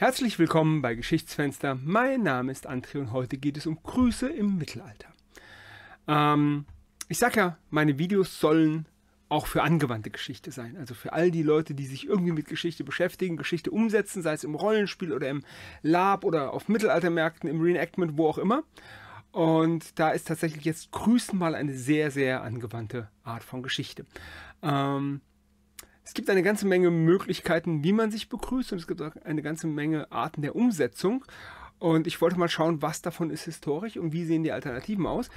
Herzlich willkommen bei Geschichtsfenster. Mein Name ist André und heute geht es um Grüße im Mittelalter. Ähm, ich sage ja, meine Videos sollen auch für angewandte Geschichte sein. Also für all die Leute, die sich irgendwie mit Geschichte beschäftigen, Geschichte umsetzen, sei es im Rollenspiel oder im Lab oder auf Mittelaltermärkten, im Reenactment, wo auch immer. Und da ist tatsächlich jetzt Grüßen mal eine sehr, sehr angewandte Art von Geschichte. Ähm, es gibt eine ganze Menge Möglichkeiten, wie man sich begrüßt und es gibt auch eine ganze Menge Arten der Umsetzung. Und ich wollte mal schauen, was davon ist historisch und wie sehen die Alternativen aus.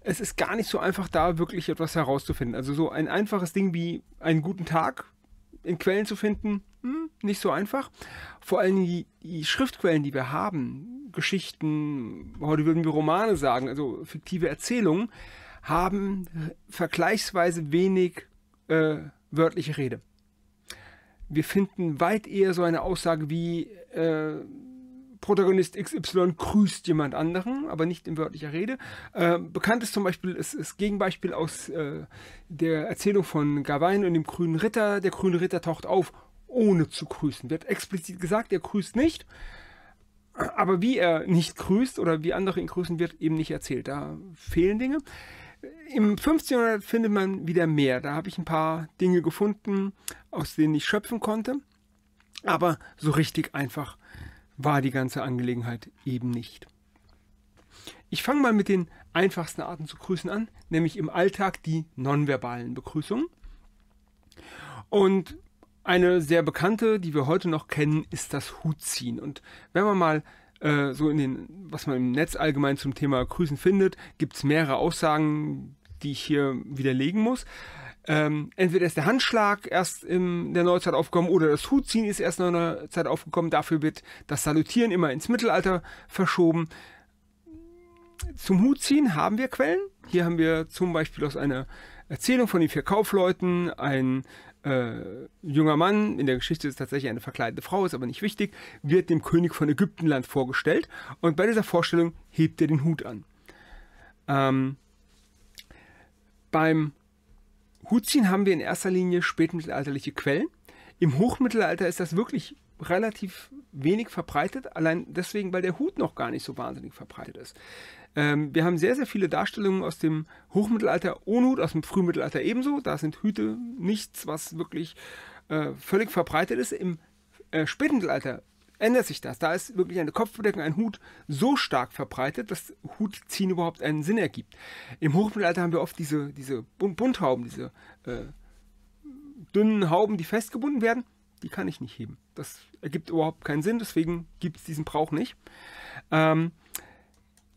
Es ist gar nicht so einfach, da wirklich etwas herauszufinden. Also so ein einfaches Ding wie einen guten Tag in Quellen zu finden, hm, nicht so einfach. Vor allem die, die Schriftquellen, die wir haben, Geschichten, heute würden wir Romane sagen, also fiktive Erzählungen, haben vergleichsweise wenig äh, wörtliche Rede. Wir finden weit eher so eine Aussage wie äh, Protagonist XY grüßt jemand anderen, aber nicht in wörtlicher Rede. Äh, bekannt ist zum Beispiel ist, ist Gegenbeispiel aus äh, der Erzählung von Gawain und dem grünen Ritter. Der grüne Ritter taucht auf, ohne zu grüßen. Wird explizit gesagt, er grüßt nicht. Aber wie er nicht grüßt oder wie andere ihn grüßen, wird eben nicht erzählt. Da fehlen Dinge im 1500 findet man wieder mehr. Da habe ich ein paar Dinge gefunden, aus denen ich schöpfen konnte. Aber so richtig einfach war die ganze Angelegenheit eben nicht. Ich fange mal mit den einfachsten Arten zu grüßen an, nämlich im Alltag die nonverbalen Begrüßungen. Und eine sehr bekannte, die wir heute noch kennen, ist das Hutziehen. Und wenn man mal äh, so in den, was man im Netz allgemein zum Thema Grüßen findet, gibt es mehrere Aussagen, die ich hier widerlegen muss. Ähm, entweder ist der Handschlag erst in der Neuzeit aufgekommen oder das Hutziehen ist erst in der Neuzeit aufgekommen. Dafür wird das Salutieren immer ins Mittelalter verschoben. Zum Hutziehen haben wir Quellen. Hier haben wir zum Beispiel aus einer Erzählung von den vier Kaufleuten ein äh, junger Mann, in der Geschichte ist tatsächlich eine verkleidete Frau, ist aber nicht wichtig, wird dem König von Ägyptenland vorgestellt und bei dieser Vorstellung hebt er den Hut an. Ähm, beim Hutziehen haben wir in erster Linie spätmittelalterliche Quellen. Im Hochmittelalter ist das wirklich relativ wenig verbreitet, allein deswegen, weil der Hut noch gar nicht so wahnsinnig verbreitet ist. Ähm, wir haben sehr, sehr viele Darstellungen aus dem Hochmittelalter ohne Hut, aus dem Frühmittelalter ebenso. Da sind Hüte nichts, was wirklich äh, völlig verbreitet ist. Im äh, Spätmittelalter ändert sich das. Da ist wirklich eine Kopfbedeckung, ein Hut so stark verbreitet, dass Hutziehen überhaupt einen Sinn ergibt. Im Hochmittelalter haben wir oft diese, diese Bunthauben, diese äh, dünnen Hauben, die festgebunden werden. Die kann ich nicht heben. Das ergibt überhaupt keinen Sinn, deswegen gibt es diesen Brauch nicht. Ähm,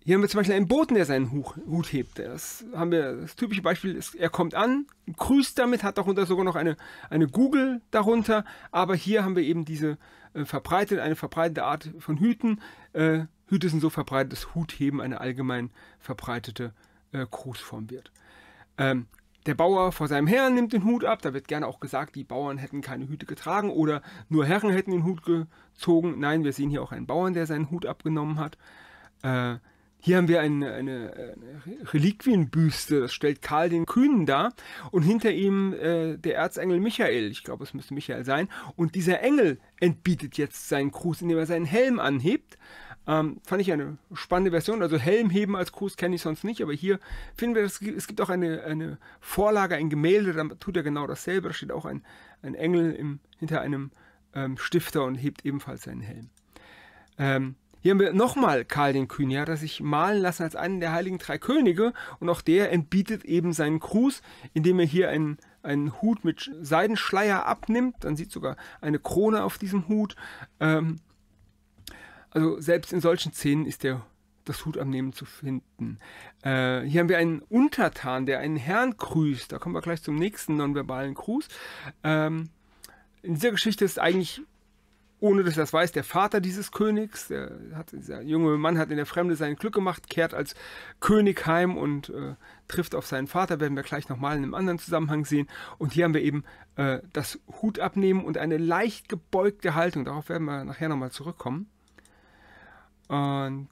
hier haben wir zum Beispiel einen Boten, der seinen Hut hebt. Das haben wir, das typische Beispiel ist, er kommt an, grüßt damit, hat darunter sogar noch eine, eine Google darunter, aber hier haben wir eben diese äh, verbreitete, eine verbreitete Art von Hüten. Äh, Hüte sind so verbreitet, dass Hutheben eine allgemein verbreitete äh, Grußform wird. Ähm, der Bauer vor seinem Herrn nimmt den Hut ab, da wird gerne auch gesagt, die Bauern hätten keine Hüte getragen oder nur Herren hätten den Hut gezogen. Nein, wir sehen hier auch einen Bauern, der seinen Hut abgenommen hat. Äh, hier haben wir eine, eine, Reliquienbüste, das stellt Karl den Kühnen dar und hinter ihm äh, der Erzengel Michael, ich glaube es müsste Michael sein, und dieser Engel entbietet jetzt seinen Gruß, indem er seinen Helm anhebt. Ähm, fand ich eine spannende Version. Also Helm heben als Gruß kenne ich sonst nicht, aber hier finden wir, das, es gibt auch eine, eine Vorlage, ein Gemälde, da tut er genau dasselbe. Da steht auch ein, ein Engel im, hinter einem ähm, Stifter und hebt ebenfalls seinen Helm. Ähm, hier haben wir nochmal Karl den Kühn, ja, der sich malen lassen als einen der heiligen drei Könige und auch der entbietet eben seinen Gruß, indem er hier einen, einen Hut mit Seidenschleier abnimmt. Dann sieht sogar eine Krone auf diesem Hut. Ähm, also selbst in solchen Szenen ist der das Hut am Nehmen zu finden. Äh, hier haben wir einen Untertan, der einen Herrn grüßt. Da kommen wir gleich zum nächsten nonverbalen Gruß. Ähm, in dieser Geschichte ist eigentlich ohne dass das weiß, der Vater dieses Königs, der hat, dieser junge Mann hat in der Fremde sein Glück gemacht, kehrt als König heim und äh, trifft auf seinen Vater, werden wir gleich nochmal in einem anderen Zusammenhang sehen. Und hier haben wir eben äh, das Hut abnehmen und eine leicht gebeugte Haltung, darauf werden wir nachher nochmal zurückkommen. Und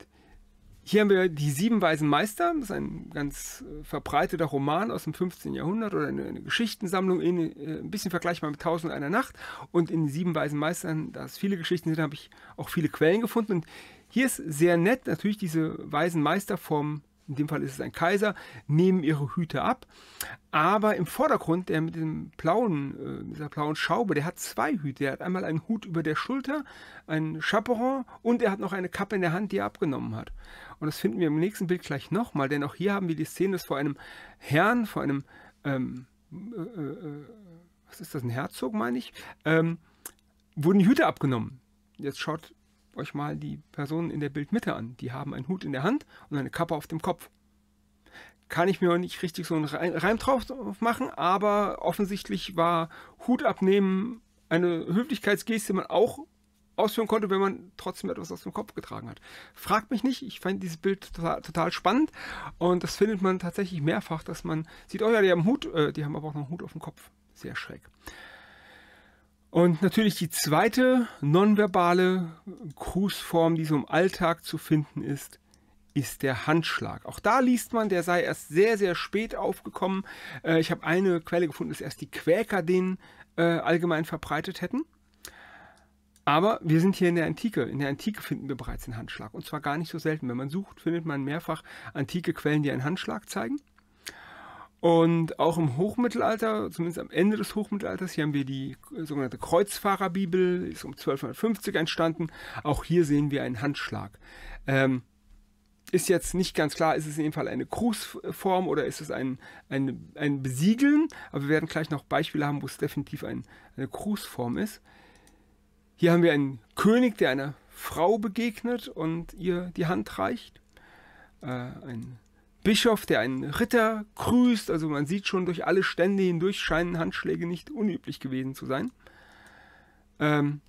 hier haben wir die Sieben Weisen Meister, das ist ein ganz äh, verbreiteter Roman aus dem 15. Jahrhundert oder eine, eine Geschichtensammlung, in, äh, ein bisschen vergleichbar mit Tausend einer Nacht. Und in den Sieben Weisen Meistern, da es viele Geschichten sind, habe ich auch viele Quellen gefunden. Und hier ist sehr nett natürlich diese Weisen Meister vom in dem Fall ist es ein Kaiser, nehmen ihre Hüte ab. Aber im Vordergrund, der mit dem blauen, äh, dieser blauen Schaube, der hat zwei Hüte. Er hat einmal einen Hut über der Schulter, einen Chaperon und er hat noch eine Kappe in der Hand, die er abgenommen hat. Und das finden wir im nächsten Bild gleich nochmal, denn auch hier haben wir die Szene, dass vor einem Herrn, vor einem, ähm, äh, äh, äh, was ist das, ein Herzog, meine ich, ähm, wurden Hüte abgenommen. Jetzt schaut euch mal die Personen in der Bildmitte an. Die haben einen Hut in der Hand und eine Kappe auf dem Kopf. Kann ich mir noch nicht richtig so einen Reim drauf machen, aber offensichtlich war Hut abnehmen eine Höflichkeitsgeste, die man auch ausführen konnte, wenn man trotzdem etwas aus dem Kopf getragen hat. Fragt mich nicht, ich fand dieses Bild total, total spannend und das findet man tatsächlich mehrfach, dass man sieht, oh ja, die haben Hut, äh, die haben aber auch noch einen Hut auf dem Kopf. Sehr schräg. Und natürlich die zweite nonverbale Grußform, die so im Alltag zu finden ist, ist der Handschlag. Auch da liest man, der sei erst sehr, sehr spät aufgekommen. Äh, ich habe eine Quelle gefunden, dass erst die Quäker den äh, allgemein verbreitet hätten. Aber wir sind hier in der Antike. In der Antike finden wir bereits den Handschlag. Und zwar gar nicht so selten. Wenn man sucht, findet man mehrfach antike Quellen, die einen Handschlag zeigen. Und auch im Hochmittelalter, zumindest am Ende des Hochmittelalters, hier haben wir die sogenannte Kreuzfahrerbibel, ist um 1250 entstanden. Auch hier sehen wir einen Handschlag. Ähm, ist jetzt nicht ganz klar, ist es in dem Fall eine Grußform oder ist es ein, ein, ein Besiegeln? Aber wir werden gleich noch Beispiele haben, wo es definitiv ein, eine Grußform ist. Hier haben wir einen König, der einer Frau begegnet und ihr die Hand reicht. Äh, ein Bischof, der einen Ritter grüßt. Also man sieht schon, durch alle Stände hindurch scheinen Handschläge nicht unüblich gewesen zu sein. Ähm,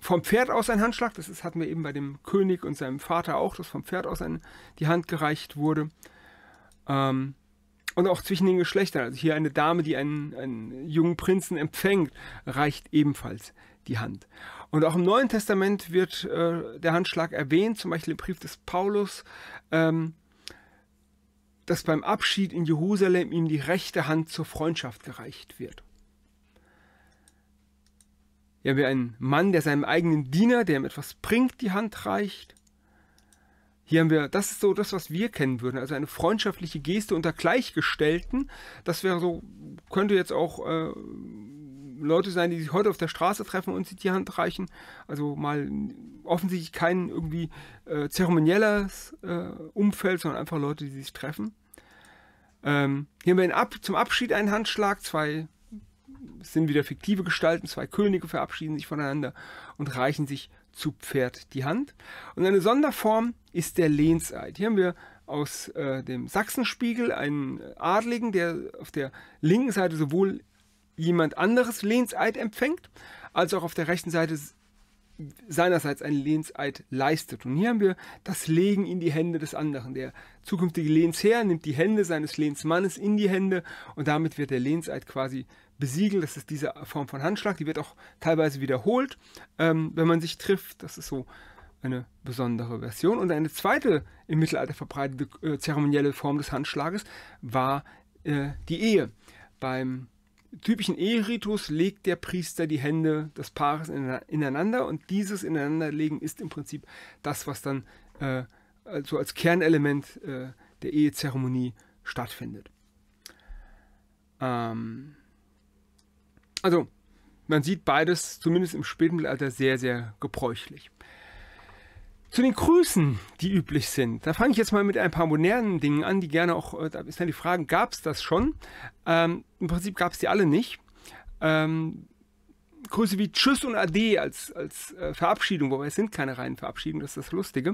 vom Pferd aus ein Handschlag, das ist, hatten wir eben bei dem König und seinem Vater auch, dass vom Pferd aus ein, die Hand gereicht wurde. Ähm, und auch zwischen den Geschlechtern. Also hier eine Dame, die einen, einen jungen Prinzen empfängt, reicht ebenfalls die Hand. Und auch im Neuen Testament wird äh, der Handschlag erwähnt, zum Beispiel im Brief des Paulus. Ähm, dass beim Abschied in Jerusalem ihm die rechte Hand zur Freundschaft gereicht wird. Hier haben wir einen Mann, der seinem eigenen Diener, der ihm etwas bringt, die Hand reicht. Hier haben wir, das ist so das, was wir kennen würden, also eine freundschaftliche Geste unter Gleichgestellten. Das wäre so, könnte jetzt auch äh, Leute sein, die sich heute auf der Straße treffen und sich die Hand reichen. Also mal offensichtlich kein irgendwie äh, zeremonielles äh, Umfeld, sondern einfach Leute, die sich treffen. Ähm, hier haben wir Ab zum Abschied einen Handschlag, zwei sind wieder fiktive Gestalten, zwei Könige verabschieden sich voneinander und reichen sich zu Pferd die Hand. Und eine Sonderform ist der Lehnseid. Hier haben wir aus äh, dem Sachsenspiegel einen Adligen, der auf der linken Seite sowohl jemand anderes Lehnseid empfängt, als auch auf der rechten Seite seinerseits einen Lehnseid leistet. Und hier haben wir das Legen in die Hände des anderen. Der zukünftige Lehnsherr nimmt die Hände seines Lehnsmannes in die Hände und damit wird der Lehnseid quasi besiegelt. Das ist diese Form von Handschlag, die wird auch teilweise wiederholt, ähm, wenn man sich trifft. Das ist so eine besondere Version. Und eine zweite im Mittelalter verbreitete äh, zeremonielle Form des Handschlages war äh, die Ehe. Beim typischen Eheritus legt der Priester die Hände des Paares ineinander und dieses Ineinanderlegen ist im Prinzip das, was dann äh, also als Kernelement äh, der Ehezeremonie stattfindet. Ähm also, man sieht beides zumindest im Spätmittelalter sehr, sehr gebräuchlich. Zu den Grüßen, die üblich sind. Da fange ich jetzt mal mit ein paar modernen Dingen an, die gerne auch, äh, da ist dann die Frage, gab es das schon? Ähm, Im Prinzip gab es die alle nicht. Ähm, Grüße wie Tschüss und Ade als, als äh, Verabschiedung, wobei es sind keine reinen Verabschiedungen, das ist das Lustige.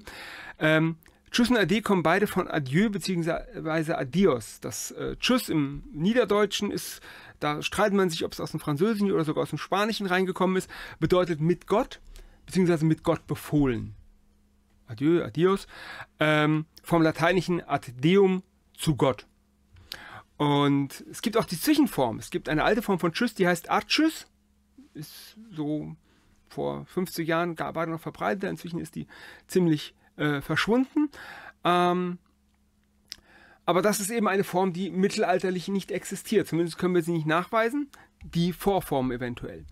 Ähm, Tschüss und Ade kommen beide von Adieu bzw. Adios. Das äh, Tschüss im Niederdeutschen ist, da streitet man sich, ob es aus dem Französischen oder sogar aus dem Spanischen reingekommen ist, bedeutet mit Gott bzw. mit Gott befohlen adieu, adios, ähm, vom lateinischen ad deum zu Gott. Und es gibt auch die Zwischenform. Es gibt eine alte Form von Tschüss, die heißt Art Ist so vor 50 Jahren war die noch verbreitet. Inzwischen ist die ziemlich äh, verschwunden. Ähm, aber das ist eben eine Form, die mittelalterlich nicht existiert. Zumindest können wir sie nicht nachweisen. Die Vorform eventuell.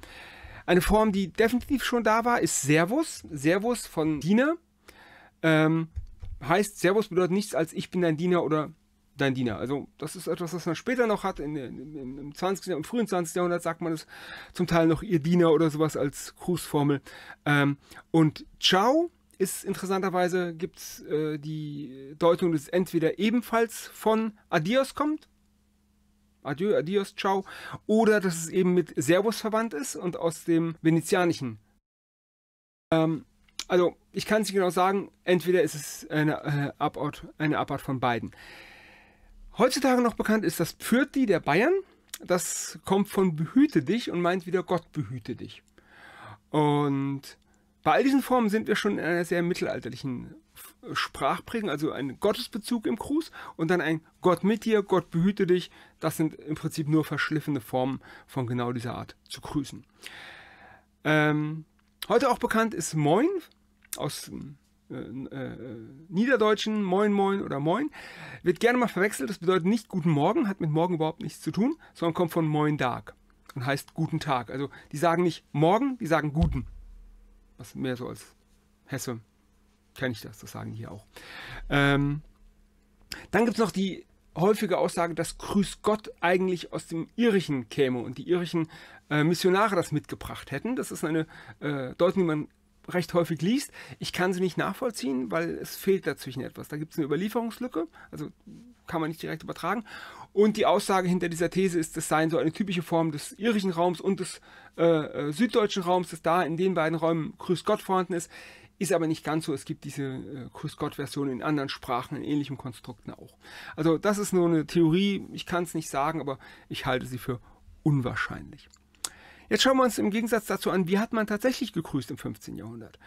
Eine Form, die definitiv schon da war, ist Servus. Servus von Diener ähm, heißt, Servus bedeutet nichts als ich bin dein Diener oder dein Diener. Also das ist etwas, was man später noch hat. In, in, im, 20, Im frühen 20. Jahrhundert sagt man es zum Teil noch ihr Diener oder sowas als Grußformel. Ähm, und Ciao ist interessanterweise, gibt es äh, die Deutung, dass es entweder ebenfalls von Adios kommt, Adieu, Adios, Ciao, oder dass es eben mit Servus verwandt ist und aus dem Venezianischen. Ähm, also ich kann es nicht genau sagen, entweder ist es eine, äh, eine, Abart, eine Abart von beiden. Heutzutage noch bekannt ist das Pfürti der Bayern. Das kommt von behüte dich und meint wieder Gott behüte dich. Und bei all diesen Formen sind wir schon in einer sehr mittelalterlichen äh, Sprachprägung, also ein Gottesbezug im Gruß und dann ein Gott mit dir, Gott behüte dich. Das sind im Prinzip nur verschliffene Formen von genau dieser Art zu grüßen. Ähm, heute auch bekannt ist Moin aus äh, äh, äh, Niederdeutschen Moin Moin oder Moin. Wird gerne mal verwechselt, das bedeutet nicht Guten Morgen, hat mit Morgen überhaupt nichts zu tun, sondern kommt von Moin Tag und heißt Guten Tag. Also die sagen nicht Morgen, die sagen Guten. Was mehr so als Hesse kenne ich das, das sagen die hier auch. Ähm, dann gibt es noch die häufige Aussage, dass Grüß Gott eigentlich aus dem Irischen käme und die irischen äh, Missionare das mitgebracht hätten. Das ist eine äh, Deutung, die man recht häufig liest. Ich kann sie nicht nachvollziehen, weil es fehlt dazwischen etwas. Da gibt es eine Überlieferungslücke, also kann man nicht direkt übertragen. Und die Aussage hinter dieser These ist, es seien so eine typische Form des irischen Raums und des äh, äh süddeutschen Raums, dass da in den beiden Räumen Grüß Gott vorhanden ist. Ist aber nicht ganz so. Es gibt diese äh, Grüß Gott-Version in anderen Sprachen, in ähnlichen Konstrukten auch. Also das ist nur eine Theorie. Ich kann es nicht sagen, aber ich halte sie für unwahrscheinlich. Jetzt schauen wir uns im Gegensatz dazu an, wie hat man tatsächlich gegrüßt im 15. Jahrhundert.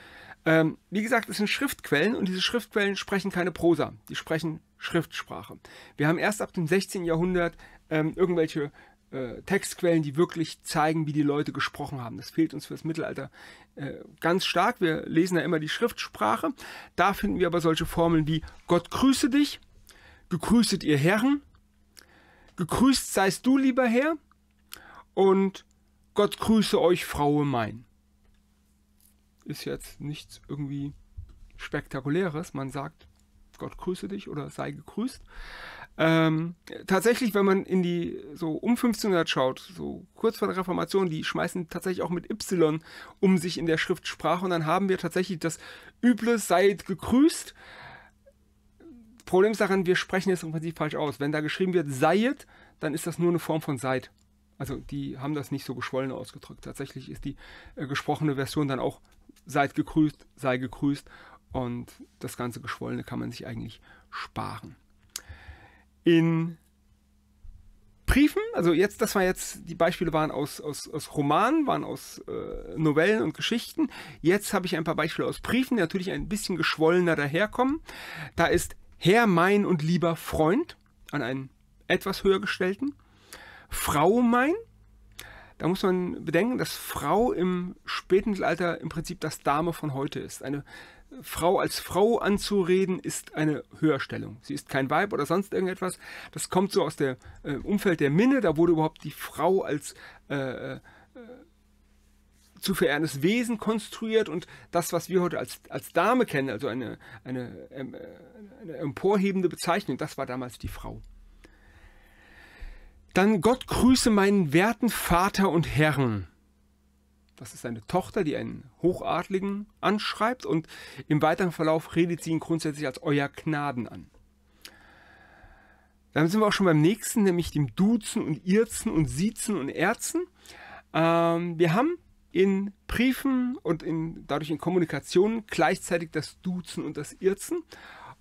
Ähm, wie gesagt, es sind Schriftquellen und diese Schriftquellen sprechen keine Prosa, die sprechen Schriftsprache. Wir haben erst ab dem 16. Jahrhundert ähm, irgendwelche äh, Textquellen, die wirklich zeigen, wie die Leute gesprochen haben. Das fehlt uns für das Mittelalter äh, ganz stark. Wir lesen ja immer die Schriftsprache. Da finden wir aber solche Formeln wie Gott grüße dich, gegrüßet ihr Herren, gegrüßt seist du, lieber Herr, und Gott grüße euch, Frau mein. Ist jetzt nichts irgendwie Spektakuläres. Man sagt, Gott grüße dich oder sei gegrüßt. Ähm, tatsächlich, wenn man in die so um 1500 schaut, so kurz vor der Reformation, die schmeißen tatsächlich auch mit Y um sich in der Schriftsprache und dann haben wir tatsächlich das Üble seid gegrüßt. Problem ist daran, wir sprechen es im Prinzip falsch aus. Wenn da geschrieben wird seiet, dann ist das nur eine Form von seid. Also die haben das nicht so geschwollen ausgedrückt. Tatsächlich ist die äh, gesprochene Version dann auch seid gegrüßt, sei gegrüßt und das ganze Geschwollene kann man sich eigentlich sparen. In Briefen, also jetzt, das war jetzt, die Beispiele waren aus, aus, aus Romanen, waren aus äh, Novellen und Geschichten. Jetzt habe ich ein paar Beispiele aus Briefen, die natürlich ein bisschen geschwollener daherkommen. Da ist Herr, mein und lieber Freund an einen etwas höher gestellten. Frau mein. Da muss man bedenken, dass Frau im späten Mittelalter im Prinzip das Dame von heute ist. Eine Frau als Frau anzureden ist eine Höherstellung. Sie ist kein Weib oder sonst irgendetwas. Das kommt so aus dem äh, Umfeld der Minne. Da wurde überhaupt die Frau als äh, äh, zu verehrendes Wesen konstruiert und das, was wir heute als, als Dame kennen, also eine, eine, ähm, äh, eine emporhebende Bezeichnung, das war damals die Frau. Dann Gott grüße meinen werten Vater und Herren. Das ist eine Tochter, die einen Hochadligen anschreibt und im weiteren Verlauf redet sie ihn grundsätzlich als euer Gnaden an. Dann sind wir auch schon beim nächsten, nämlich dem Duzen und Irzen und Siezen und Erzen. Ähm, wir haben in Briefen und in, dadurch in Kommunikationen gleichzeitig das Duzen und das Irzen.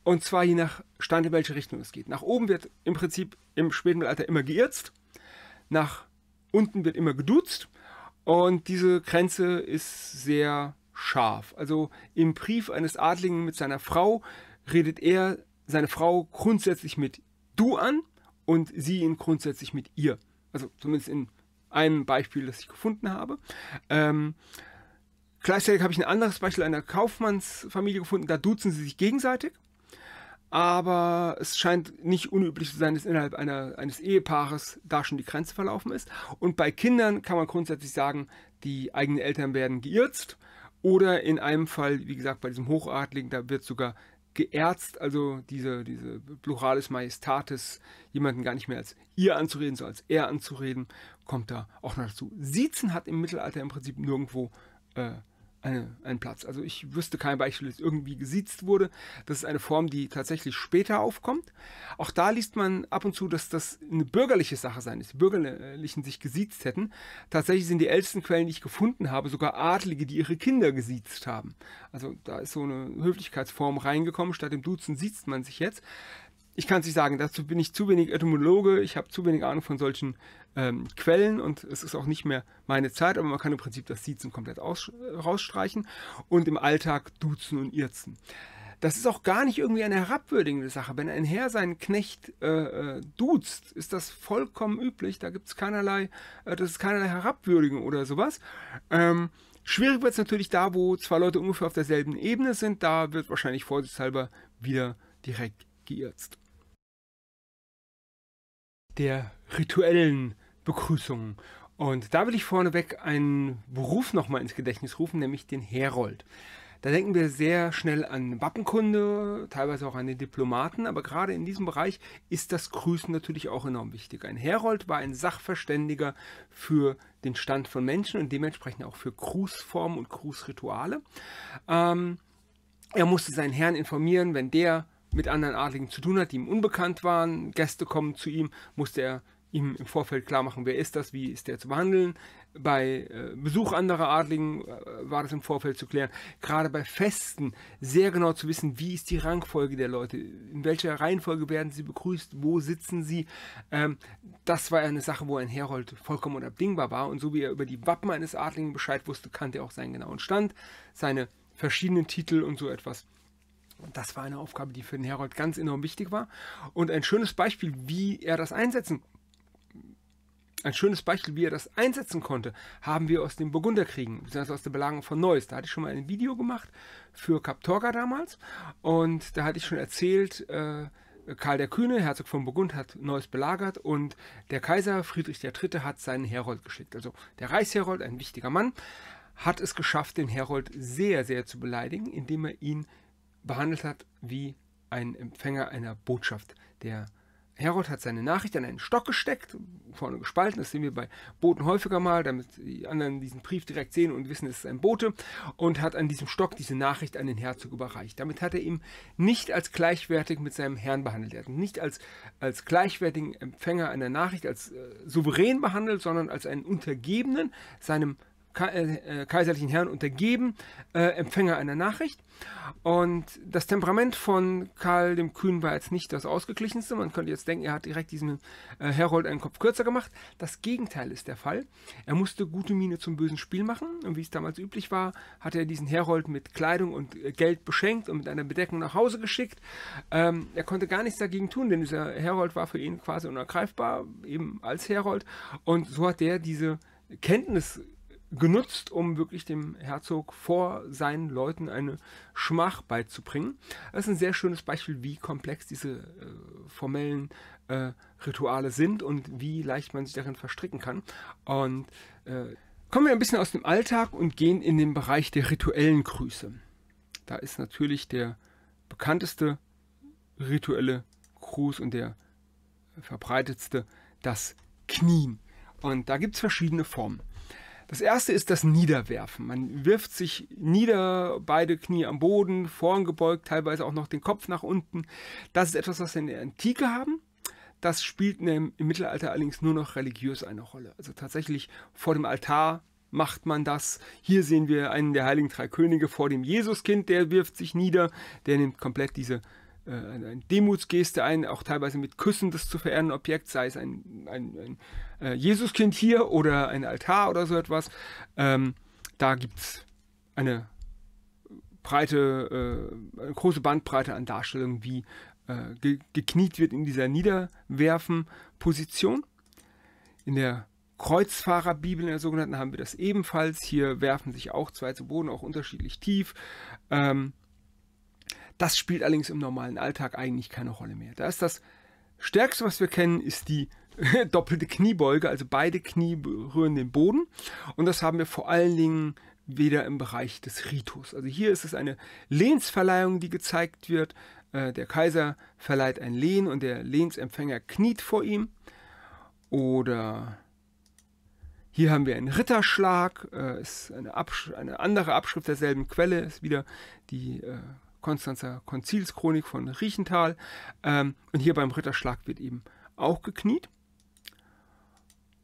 Und zwar je nach Stand, in welche Richtung es geht. Nach oben wird im Prinzip im Spätmittelalter immer geirzt, nach unten wird immer geduzt und diese Grenze ist sehr scharf. Also im Brief eines Adligen mit seiner Frau redet er seine Frau grundsätzlich mit du an und sie ihn grundsätzlich mit ihr. Also zumindest in einem Beispiel, das ich gefunden habe. Ähm, gleichzeitig habe ich ein anderes Beispiel einer Kaufmannsfamilie gefunden, da duzen sie sich gegenseitig aber es scheint nicht unüblich zu sein, dass innerhalb einer, eines Ehepaares da schon die Grenze verlaufen ist. Und bei Kindern kann man grundsätzlich sagen, die eigenen Eltern werden geirzt oder in einem Fall, wie gesagt, bei diesem Hochadligen, da wird sogar geärzt, also diese, diese Pluralis Majestatis, jemanden gar nicht mehr als ihr anzureden, sondern als er anzureden, kommt da auch noch dazu. Siezen hat im Mittelalter im Prinzip nirgendwo äh, eine, einen Platz. Also ich wüsste kein Beispiel, das irgendwie gesiezt wurde. Das ist eine Form, die tatsächlich später aufkommt. Auch da liest man ab und zu, dass das eine bürgerliche Sache sein ist. Die Bürgerlichen sich gesiezt hätten. Tatsächlich sind die ältesten Quellen, die ich gefunden habe, sogar Adlige, die ihre Kinder gesiezt haben. Also da ist so eine Höflichkeitsform reingekommen. Statt dem Duzen siezt man sich jetzt ich kann es nicht sagen, dazu bin ich zu wenig Etymologe, ich habe zu wenig Ahnung von solchen ähm, Quellen und es ist auch nicht mehr meine Zeit, aber man kann im Prinzip das Siezen komplett aus, rausstreichen und im Alltag duzen und irzen. Das ist auch gar nicht irgendwie eine herabwürdigende Sache. Wenn ein Herr seinen Knecht äh, äh duzt, ist das vollkommen üblich. Da gibt es keinerlei, äh, das ist keinerlei Herabwürdigung oder sowas. Ähm, schwierig wird es natürlich da, wo zwei Leute ungefähr auf derselben Ebene sind. Da wird wahrscheinlich vorsichtshalber wieder direkt geirzt der rituellen Begrüßung. Und da will ich vorneweg einen Beruf nochmal ins Gedächtnis rufen, nämlich den Herold. Da denken wir sehr schnell an Wappenkunde, teilweise auch an den Diplomaten, aber gerade in diesem Bereich ist das Grüßen natürlich auch enorm wichtig. Ein Herold war ein Sachverständiger für den Stand von Menschen und dementsprechend auch für Grußformen und Grußrituale. Ähm, er musste seinen Herrn informieren, wenn der mit anderen Adligen zu tun hat, die ihm unbekannt waren. Gäste kommen zu ihm, musste er ihm im Vorfeld klar machen, wer ist das, wie ist der zu behandeln. Bei äh, Besuch anderer Adligen äh, war das im Vorfeld zu klären. Gerade bei Festen sehr genau zu wissen, wie ist die Rangfolge der Leute, in welcher Reihenfolge werden sie begrüßt, wo sitzen sie. Ähm, das war eine Sache, wo ein Herold vollkommen unabdingbar war. Und so wie er über die Wappen eines Adligen Bescheid wusste, kannte er auch seinen genauen Stand, seine verschiedenen Titel und so etwas. Und das war eine Aufgabe, die für den Herold ganz enorm wichtig war. Und ein schönes Beispiel, wie er das einsetzen ein schönes Beispiel, wie er das einsetzen konnte, haben wir aus den Burgunderkriegen, beziehungsweise aus der Belagerung von Neuss. Da hatte ich schon mal ein Video gemacht für Kaptorga damals und da hatte ich schon erzählt, äh, Karl der Kühne, Herzog von Burgund, hat Neuss belagert und der Kaiser Friedrich III. hat seinen Herold geschickt. Also der Reichsherold, ein wichtiger Mann, hat es geschafft, den Herold sehr, sehr zu beleidigen, indem er ihn behandelt hat wie ein Empfänger einer Botschaft. Der Herod hat seine Nachricht an einen Stock gesteckt, vorne gespalten, das sehen wir bei Boten häufiger mal, damit die anderen diesen Brief direkt sehen und wissen, es ist ein Bote, und hat an diesem Stock diese Nachricht an den Herzog überreicht. Damit hat er ihn nicht als gleichwertig mit seinem Herrn behandelt, er hat ihn nicht als, als gleichwertigen Empfänger einer Nachricht, als äh, souverän behandelt, sondern als einen Untergebenen seinem Herrn äh, äh, kaiserlichen Herren untergeben, äh, Empfänger einer Nachricht. Und das Temperament von Karl dem Kühn war jetzt nicht das ausgeglichenste. Man könnte jetzt denken, er hat direkt diesem äh, Herold einen Kopf kürzer gemacht. Das Gegenteil ist der Fall. Er musste gute Miene zum bösen Spiel machen. Und wie es damals üblich war, hat er diesen Herold mit Kleidung und äh, Geld beschenkt und mit einer Bedeckung nach Hause geschickt. Ähm, er konnte gar nichts dagegen tun, denn dieser Herold war für ihn quasi unergreifbar, eben als Herold. Und so hat er diese Kenntnis genutzt, um wirklich dem Herzog vor seinen Leuten eine Schmach beizubringen. Das ist ein sehr schönes Beispiel, wie komplex diese äh, formellen äh, Rituale sind und wie leicht man sich darin verstricken kann. Und äh, kommen wir ein bisschen aus dem Alltag und gehen in den Bereich der rituellen Grüße. Da ist natürlich der bekannteste rituelle Gruß und der verbreitetste das Knien. Und da gibt es verschiedene Formen. Das erste ist das Niederwerfen. Man wirft sich nieder, beide Knie am Boden, vorn gebeugt, teilweise auch noch den Kopf nach unten. Das ist etwas, was wir in der Antike haben. Das spielt im Mittelalter allerdings nur noch religiös eine Rolle. Also tatsächlich vor dem Altar macht man das. Hier sehen wir einen der heiligen drei Könige vor dem Jesuskind, der wirft sich nieder, der nimmt komplett diese eine, äh, eine Demutsgeste ein, auch teilweise mit Küssen das zu verehrende Objekt, sei es ein, ein, ein äh, Jesuskind hier oder ein Altar oder so etwas. Ähm, da gibt es eine breite, äh, eine große Bandbreite an Darstellungen, wie äh, ge gekniet wird in dieser Niederwerfen-Position. In der Kreuzfahrerbibel, in der sogenannten, haben wir das ebenfalls. Hier werfen sich auch zwei zu Boden, auch unterschiedlich tief. Ähm, das spielt allerdings im normalen Alltag eigentlich keine Rolle mehr. Da ist das Stärkste, was wir kennen, ist die doppelte Kniebeuge, also beide Knie berühren den Boden. Und das haben wir vor allen Dingen wieder im Bereich des Ritus. Also hier ist es eine Lehnsverleihung, die gezeigt wird. Äh, der Kaiser verleiht ein Lehn und der Lehnsempfänger kniet vor ihm. Oder hier haben wir einen Ritterschlag, äh, ist eine, eine andere Abschrift derselben Quelle, ist wieder die äh, Konstanzer Konzilschronik von Riechenthal. Ähm, und hier beim Ritterschlag wird eben auch gekniet.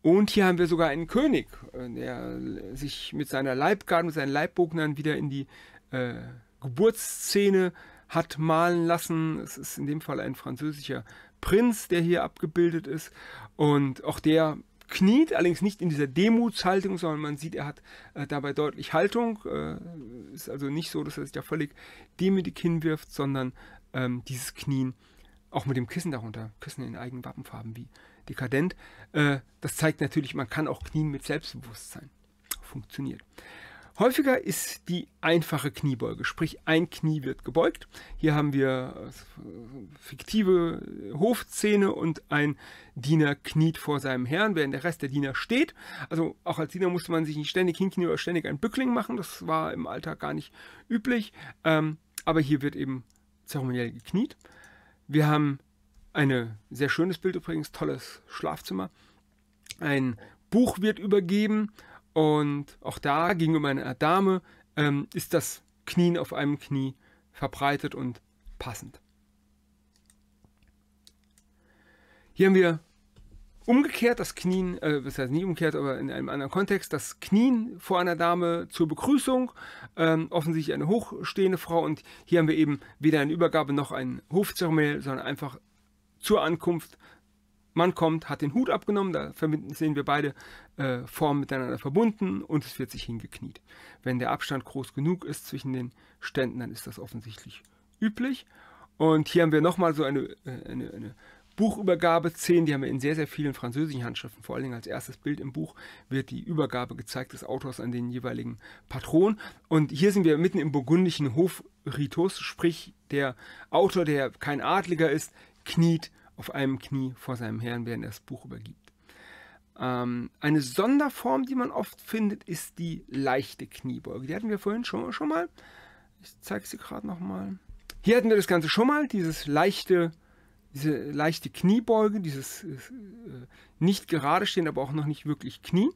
Und hier haben wir sogar einen König, äh, der sich mit seiner Leibgarde, mit seinen Leibbognern wieder in die äh, Geburtsszene hat malen lassen. Es ist in dem Fall ein französischer Prinz, der hier abgebildet ist. Und auch der kniet, allerdings nicht in dieser Demutshaltung, sondern man sieht, er hat äh, dabei deutlich Haltung. Äh, ist also nicht so, dass er sich da völlig demütig hinwirft, sondern ähm, dieses Knien auch mit dem Kissen darunter, Kissen in eigenen Wappenfarben wie dekadent. Äh, das zeigt natürlich, man kann auch knien mit Selbstbewusstsein. Funktioniert. Häufiger ist die einfache Kniebeuge, sprich ein Knie wird gebeugt. Hier haben wir äh, fiktive Hofszene und ein Diener kniet vor seinem Herrn, während der Rest der Diener steht. Also auch als Diener musste man sich nicht ständig hinknien oder ständig ein Bückling machen, das war im Alltag gar nicht üblich. Ähm, aber hier wird eben zeremoniell gekniet. Wir haben ein sehr schönes Bild übrigens, tolles Schlafzimmer. Ein Buch wird übergeben und auch da gegenüber einer Dame ähm, ist das Knien auf einem Knie verbreitet und passend. Hier haben wir umgekehrt das Knien, äh, das heißt nicht umgekehrt, aber in einem anderen Kontext, das Knien vor einer Dame zur Begrüßung, ähm, offensichtlich eine hochstehende Frau und hier haben wir eben weder eine Übergabe noch ein Hofzeremoniell, sondern einfach zur Ankunft Mann kommt, hat den Hut abgenommen, da sehen wir beide äh, Formen miteinander verbunden und es wird sich hingekniet. Wenn der Abstand groß genug ist zwischen den Ständen, dann ist das offensichtlich üblich. Und hier haben wir nochmal so eine, äh, eine, eine Buchübergabe-Szenen, die haben wir in sehr, sehr vielen französischen Handschriften. Vor allen Dingen als erstes Bild im Buch wird die Übergabe gezeigt des Autors an den jeweiligen Patron. Und hier sind wir mitten im burgundischen Hofritus, sprich der Autor, der kein Adliger ist, kniet auf einem Knie vor seinem Herrn, während er das Buch übergibt. Ähm, eine Sonderform, die man oft findet, ist die leichte Kniebeuge. Die hatten wir vorhin schon, schon mal. Ich zeige sie gerade nochmal. Hier hatten wir das Ganze schon mal, dieses leichte, diese leichte Kniebeuge, dieses äh, nicht gerade stehen, aber auch noch nicht wirklich Knie.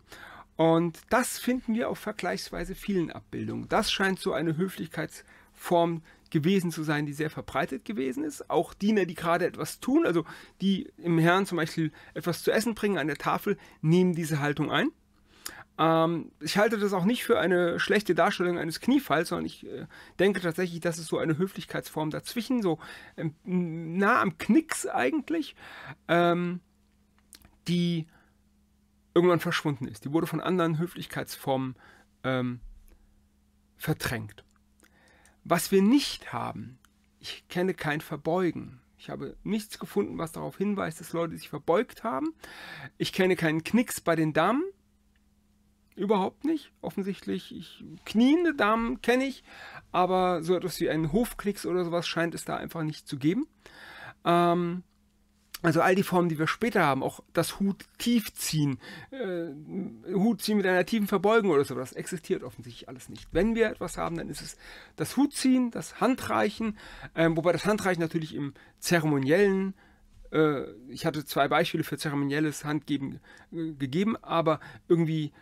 Und das finden wir auf vergleichsweise vielen Abbildungen. Das scheint so eine Höflichkeitsform gewesen zu sein, die sehr verbreitet gewesen ist. Auch Diener, die gerade etwas tun, also die im Herrn zum Beispiel etwas zu essen bringen an der Tafel, nehmen diese Haltung ein. Ähm, ich halte das auch nicht für eine schlechte Darstellung eines Kniefalls, sondern ich äh, denke tatsächlich, dass es so eine Höflichkeitsform dazwischen, so ähm, nah am Knicks eigentlich, ähm, die irgendwann verschwunden ist. Die wurde von anderen Höflichkeitsformen ähm, verdrängt. Was wir nicht haben, ich kenne kein Verbeugen. Ich habe nichts gefunden, was darauf hinweist, dass Leute sich verbeugt haben. Ich kenne keinen Knicks bei den Damen. Überhaupt nicht. Offensichtlich, ich, kniende Damen kenne ich, aber so etwas wie einen Hofknicks oder sowas scheint es da einfach nicht zu geben. Ähm, also all die Formen, die wir später haben, auch das Hut tiefziehen, äh, Hut ziehen mit einer tiefen Verbeugung oder so, das existiert offensichtlich alles nicht. Wenn wir etwas haben, dann ist es das Hut ziehen, das Handreichen, ähm, wobei das Handreichen natürlich im zeremoniellen, äh, ich hatte zwei Beispiele für zeremonielles Handgeben äh, gegeben, aber irgendwie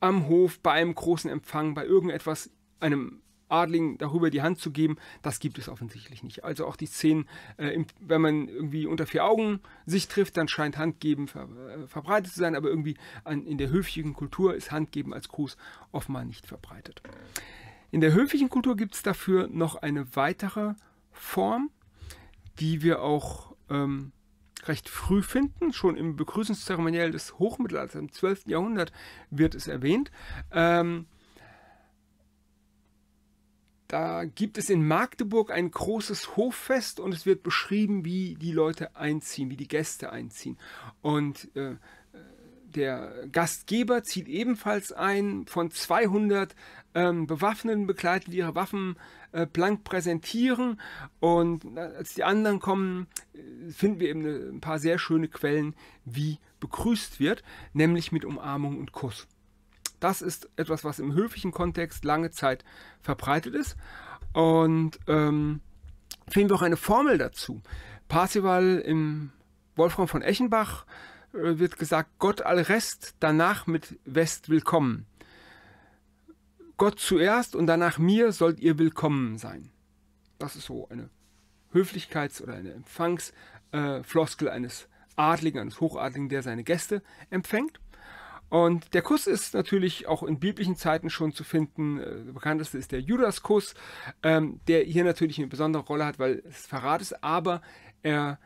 am Hof, beim großen Empfang, bei irgendetwas, einem Adligen darüber die Hand zu geben, das gibt es offensichtlich nicht. Also auch die Szenen, äh, im, wenn man irgendwie unter vier Augen sich trifft, dann scheint Handgeben ver, äh, verbreitet zu sein, aber irgendwie an, in der höflichen Kultur ist Handgeben als Gruß offenbar nicht verbreitet. In der höflichen Kultur gibt es dafür noch eine weitere Form, die wir auch ähm, recht früh finden. Schon im Begrüßungszeremoniell des Hochmittelalters, im 12. Jahrhundert, wird es erwähnt. Ähm, da gibt es in Magdeburg ein großes Hoffest und es wird beschrieben, wie die Leute einziehen, wie die Gäste einziehen. Und äh, der Gastgeber zieht ebenfalls ein, von 200 ähm, Bewaffneten begleitet, die ihre Waffen äh, blank präsentieren. Und äh, als die anderen kommen, äh, finden wir eben äh, ein paar sehr schöne Quellen, wie begrüßt wird, nämlich mit Umarmung und Kuss das ist etwas, was im höflichen Kontext lange Zeit verbreitet ist. Und ähm, finden wir auch eine Formel dazu. Parzival im Wolfram von Eschenbach äh, wird gesagt, Gott all Rest, danach mit West willkommen. Gott zuerst und danach mir sollt ihr willkommen sein. Das ist so eine Höflichkeits- oder eine Empfangsfloskel äh, eines Adligen, eines Hochadligen, der seine Gäste empfängt. Und der Kuss ist natürlich auch in biblischen Zeiten schon zu finden. Der äh, bekannteste ist der Judaskuss, ähm, der hier natürlich eine besondere Rolle hat, weil es Verrat ist, aber er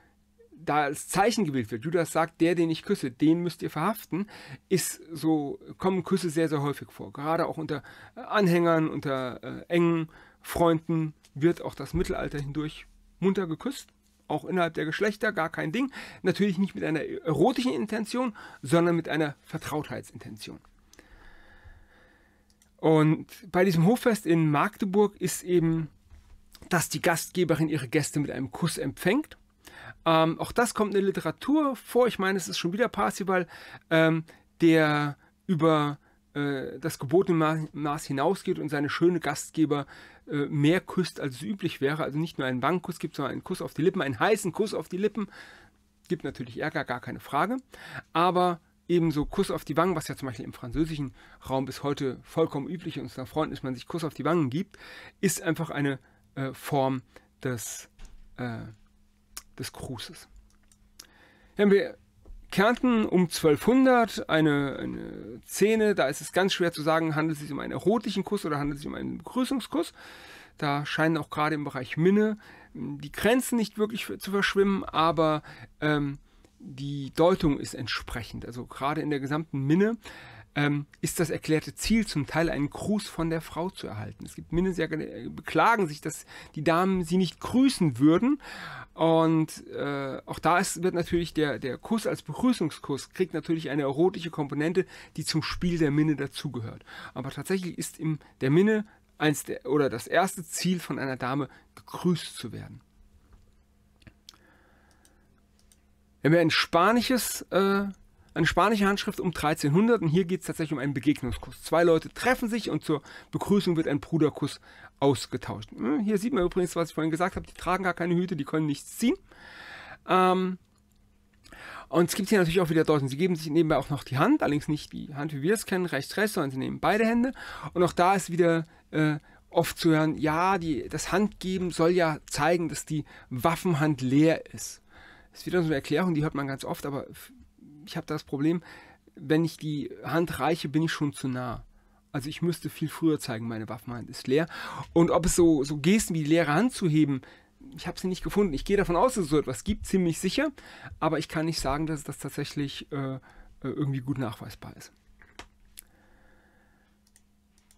da als Zeichen gewählt wird. Judas sagt, der, den ich küsse, den müsst ihr verhaften, ist so, kommen Küsse sehr, sehr häufig vor. Gerade auch unter äh, Anhängern, unter äh, engen Freunden wird auch das Mittelalter hindurch munter geküsst auch innerhalb der Geschlechter, gar kein Ding. Natürlich nicht mit einer erotischen Intention, sondern mit einer Vertrautheitsintention. Und bei diesem Hoffest in Magdeburg ist eben, dass die Gastgeberin ihre Gäste mit einem Kuss empfängt. Ähm, auch das kommt in der Literatur vor. Ich meine, es ist schon wieder Parzival, ähm, der über äh, das gebotene Maß hinausgeht und seine schöne Gastgeber äh, mehr küsst, als es üblich wäre. Also nicht nur einen Wangenkuss gibt, sondern einen Kuss auf die Lippen, einen heißen Kuss auf die Lippen. Gibt natürlich Ärger, gar keine Frage. Aber ebenso Kuss auf die Wangen, was ja zum Beispiel im französischen Raum bis heute vollkommen üblich ist, unter Freunden ist, man sich Kuss auf die Wangen gibt, ist einfach eine äh, Form des, äh, des Grußes. Wenn wir Kärnten um 1200, eine, eine Szene, da ist es ganz schwer zu sagen, handelt es sich um einen erotischen Kuss oder handelt es sich um einen Begrüßungskuss. Da scheinen auch gerade im Bereich Minne hm, die Grenzen nicht wirklich zu verschwimmen, aber ähm, die Deutung ist entsprechend. Also gerade in der gesamten Minne ähm, ist das erklärte Ziel zum Teil einen Gruß von der Frau zu erhalten. Es gibt Minnesäger, die äh, beklagen sich, dass die Damen sie nicht grüßen würden. Und äh, auch da ist, wird natürlich der, der Kuss als Begrüßungskuss, kriegt natürlich eine erotische Komponente, die zum Spiel der Minne dazugehört. Aber tatsächlich ist im, der Minne eins der, oder das erste Ziel von einer Dame, gegrüßt zu werden. Wenn wir ein spanisches äh, eine spanische Handschrift um 1300 und hier geht es tatsächlich um einen Begegnungskuss. Zwei Leute treffen sich und zur Begrüßung wird ein Bruderkuss ausgetauscht. Hm, hier sieht man übrigens, was ich vorhin gesagt habe, die tragen gar keine Hüte, die können nichts ziehen. Ähm, und es gibt hier natürlich auch wieder Deutschen. Sie geben sich nebenbei auch noch die Hand, allerdings nicht die Hand, wie wir es kennen, rechts, rechts, sondern sie nehmen beide Hände. Und auch da ist wieder äh, oft zu hören, ja, die, das Handgeben soll ja zeigen, dass die Waffenhand leer ist. Das ist wieder so eine Erklärung, die hört man ganz oft, aber ich habe das Problem, wenn ich die Hand reiche, bin ich schon zu nah. Also ich müsste viel früher zeigen, meine Waffenhand ist leer. Und ob es so, so Gesten wie die leere Hand zu heben, ich habe sie nicht gefunden. Ich gehe davon aus, dass es so etwas gibt, ziemlich sicher. Aber ich kann nicht sagen, dass das tatsächlich äh, äh irgendwie gut nachweisbar ist.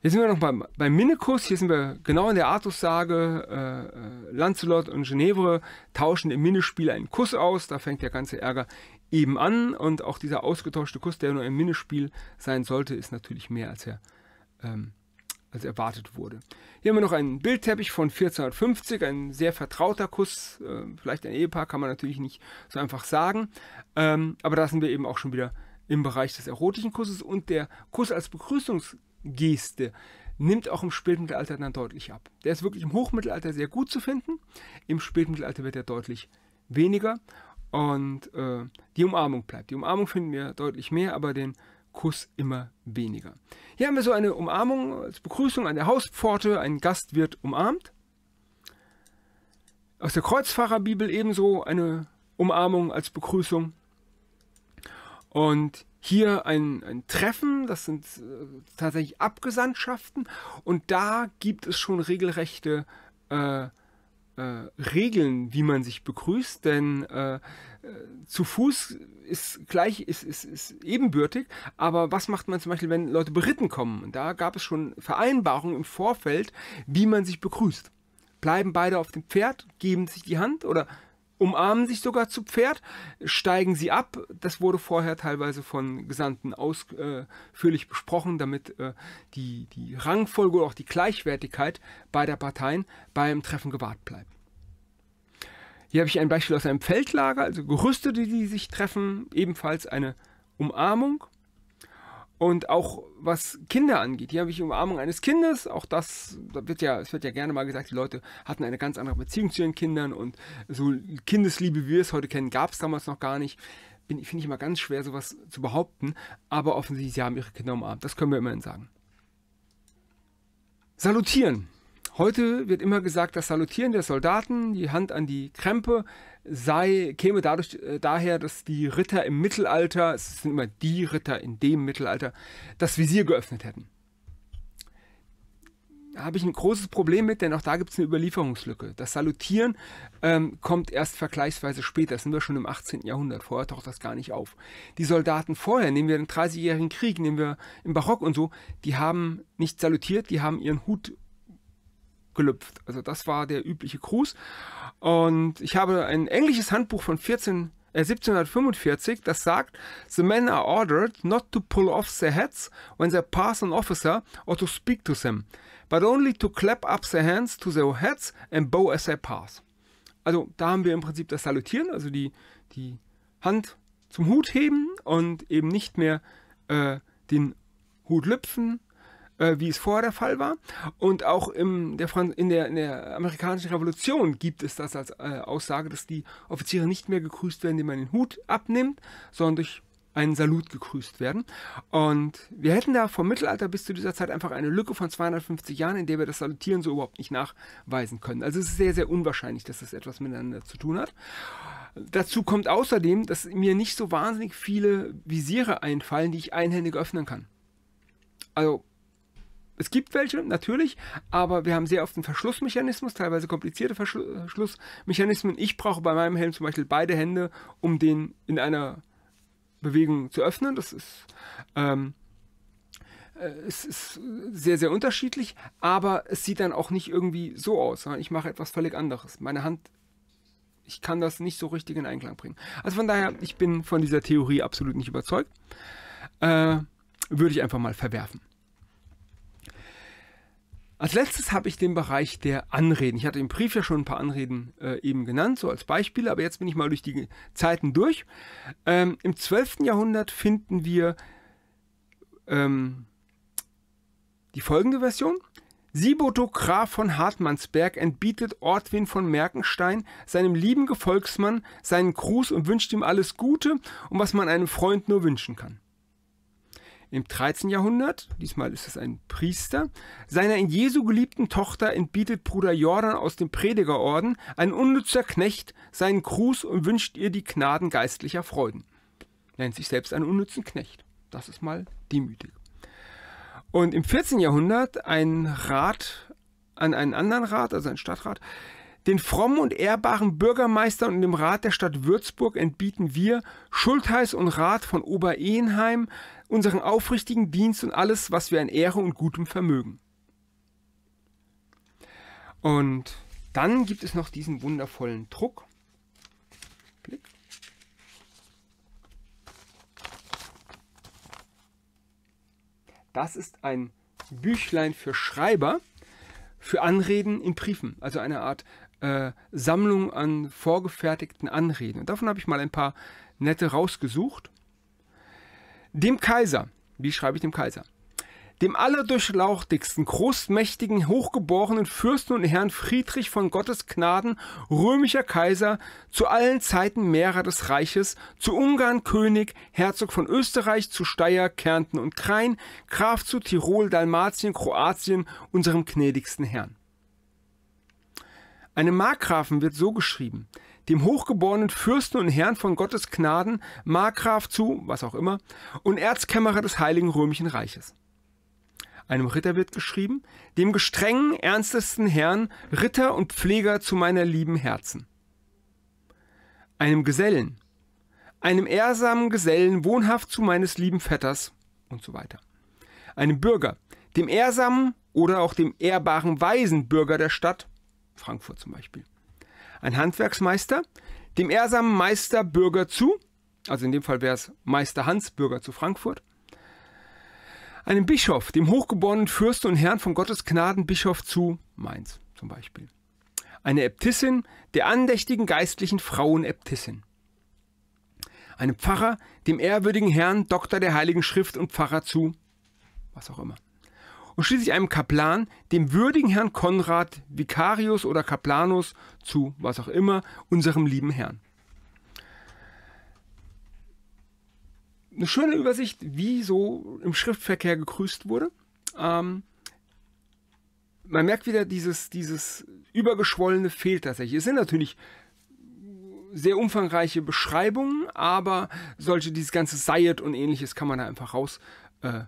Hier sind wir noch beim, beim Minikus. Hier sind wir genau in der Artus-Sage. Äh, äh Lancelot und Genevre tauschen im Minnespiel einen Kuss aus. Da fängt der ganze Ärger eben an und auch dieser ausgetauschte Kuss, der nur im Minispiel sein sollte, ist natürlich mehr als er ähm, als erwartet wurde. Hier haben wir noch einen Bildteppich von 1450, ein sehr vertrauter Kuss, äh, vielleicht ein Ehepaar, kann man natürlich nicht so einfach sagen, ähm, aber da sind wir eben auch schon wieder im Bereich des erotischen Kusses und der Kuss als Begrüßungsgeste nimmt auch im Spätmittelalter dann deutlich ab. Der ist wirklich im Hochmittelalter sehr gut zu finden, im Spätmittelalter wird er deutlich weniger und äh, die Umarmung bleibt. Die Umarmung finden wir deutlich mehr, aber den Kuss immer weniger. Hier haben wir so eine Umarmung als Begrüßung an der Hauspforte. Ein Gast wird umarmt. Aus der Kreuzfahrerbibel ebenso eine Umarmung als Begrüßung. Und hier ein, ein Treffen, das sind äh, tatsächlich Abgesandtschaften. Und da gibt es schon regelrechte äh, äh, Regeln, wie man sich begrüßt, denn äh, äh, zu Fuß ist gleich, ist, ist, ist ebenbürtig, aber was macht man zum Beispiel, wenn Leute beritten kommen? Da gab es schon Vereinbarungen im Vorfeld, wie man sich begrüßt. Bleiben beide auf dem Pferd, geben sich die Hand oder umarmen sich sogar zu Pferd, steigen sie ab. Das wurde vorher teilweise von Gesandten ausführlich besprochen, damit äh, die, die Rangfolge oder auch die Gleichwertigkeit beider Parteien beim Treffen gewahrt bleibt. Hier habe ich ein Beispiel aus einem Feldlager, also Gerüste, die sich treffen, ebenfalls eine Umarmung und auch was Kinder angeht, hier habe ich die Umarmung eines Kindes, auch das, wird ja, es wird ja gerne mal gesagt, die Leute hatten eine ganz andere Beziehung zu ihren Kindern und so Kindesliebe, wie wir es heute kennen, gab es damals noch gar nicht. Finde ich immer ganz schwer, sowas zu behaupten, aber offensichtlich, sie haben ihre Kinder umarmt, das können wir immerhin sagen. Salutieren. Heute wird immer gesagt, das Salutieren der Soldaten, die Hand an die Krempe, sei, käme dadurch äh, daher, dass die Ritter im Mittelalter, es sind immer die Ritter in dem Mittelalter, das Visier geöffnet hätten. Da habe ich ein großes Problem mit, denn auch da gibt es eine Überlieferungslücke. Das Salutieren ähm, kommt erst vergleichsweise später, das sind wir schon im 18. Jahrhundert, vorher taucht das gar nicht auf. Die Soldaten vorher, nehmen wir den 30-jährigen Krieg, nehmen wir im Barock und so, die haben nicht salutiert, die haben ihren Hut gelüpft. Also das war der übliche Gruß. Und ich habe ein englisches Handbuch von 14, äh, 1745, das sagt, The men are ordered not to pull off their hats when they pass an officer or to speak to them, but only to clap up their hands to their heads and bow as they pass. Also da haben wir im Prinzip das Salutieren, also die, die Hand zum Hut heben und eben nicht mehr äh, den Hut lüpfen äh, wie es vorher der Fall war. Und auch im, der in, der, in der amerikanischen Revolution gibt es das als äh, Aussage, dass die Offiziere nicht mehr gegrüßt werden, indem man den Hut abnimmt, sondern durch einen Salut gegrüßt werden. Und wir hätten da vom Mittelalter bis zu dieser Zeit einfach eine Lücke von 250 Jahren, in der wir das Salutieren so überhaupt nicht nachweisen können. Also es ist sehr, sehr unwahrscheinlich, dass das etwas miteinander zu tun hat. Dazu kommt außerdem, dass mir nicht so wahnsinnig viele Visiere einfallen, die ich einhändig öffnen kann. Also es gibt welche, natürlich, aber wir haben sehr oft einen Verschlussmechanismus, teilweise komplizierte äh, Verschlussmechanismen. Ich brauche bei meinem Helm zum Beispiel beide Hände, um den in einer Bewegung zu öffnen. Das ist, ähm, äh, es ist sehr, sehr unterschiedlich, aber es sieht dann auch nicht irgendwie so aus, sondern ich mache etwas völlig anderes. Meine Hand ich kann das nicht so richtig in Einklang bringen. Also von daher, ich bin von dieser Theorie absolut nicht überzeugt. Äh, würde ich einfach mal verwerfen. Als letztes habe ich den Bereich der Anreden. Ich hatte im Brief ja schon ein paar Anreden äh, eben genannt, so als Beispiele, aber jetzt bin ich mal durch die Zeiten durch. Ähm, Im 12. Jahrhundert finden wir ähm, die folgende Version. Siboto Graf von Hartmannsberg entbietet Ortwin von Merkenstein, seinem lieben Gefolgsmann, seinen Gruß und wünscht ihm alles Gute und was man einem Freund nur wünschen kann im 13. Jahrhundert, diesmal ist es ein Priester, seiner in Jesu geliebten Tochter entbietet Bruder Jordan aus dem Predigerorden, ein unnützer Knecht, seinen Gruß und wünscht ihr die Gnaden geistlicher Freuden. Nennt sich selbst einen unnützen Knecht. Das ist mal demütig. Und im 14. Jahrhundert ein Rat an einen anderen Rat, also ein Stadtrat, den frommen und ehrbaren Bürgermeister und dem Rat der Stadt Würzburg entbieten wir Schultheiß und Rat von Oberehenheim unseren aufrichtigen Dienst und alles, was wir an Ehre und Gutem vermögen. Und dann gibt es noch diesen wundervollen Druck. Blick. Das ist ein Büchlein für Schreiber, für Anreden in Briefen, also eine Art äh, Sammlung an vorgefertigten Anreden. Und davon habe ich mal ein paar nette rausgesucht. Dem Kaiser, wie schreibe ich dem Kaiser? Dem allerdurchlauchtigsten, großmächtigen, hochgeborenen Fürsten und Herrn Friedrich von Gottes Gnaden, römischer Kaiser, zu allen Zeiten Mehrer des Reiches, zu Ungarn König, Herzog von Österreich, zu Steyr, Kärnten und Krain, Graf zu Tirol, Dalmatien, Kroatien, unserem gnädigsten Herrn. Einem Markgrafen wird so geschrieben, dem hochgeborenen Fürsten und Herrn von Gottes Gnaden, Markgraf zu, was auch immer, und Erzkämmerer des Heiligen Römischen Reiches. Einem Ritter wird geschrieben, dem gestrengen, ernstesten Herrn, Ritter und Pfleger zu meiner lieben Herzen. Einem Gesellen, einem ehrsamen Gesellen, wohnhaft zu meines lieben Vetters und so weiter. Einem Bürger, dem ehrsamen oder auch dem ehrbaren Waisenbürger der Stadt, Frankfurt zum Beispiel ein Handwerksmeister, dem ehrsamen Meister Bürger zu, also in dem Fall wäre es Meister Hans Bürger zu Frankfurt, einem Bischof, dem hochgeborenen Fürsten und Herrn von Gottes Gnaden Bischof zu Mainz zum Beispiel. Eine Äbtissin, der andächtigen geistlichen Frauenäbtissin. Einem Pfarrer, dem ehrwürdigen Herrn, Doktor der Heiligen Schrift und Pfarrer zu was auch immer und schließlich einem Kaplan, dem würdigen Herrn Konrad, Vicarius oder Kaplanus zu, was auch immer, unserem lieben Herrn. Eine schöne Übersicht, wie so im Schriftverkehr gegrüßt wurde. Ähm, man merkt wieder, dieses, dieses Übergeschwollene fehlt tatsächlich. Es sind natürlich sehr umfangreiche Beschreibungen, aber solche, dieses ganze Sayed und ähnliches kann man da einfach raus äh,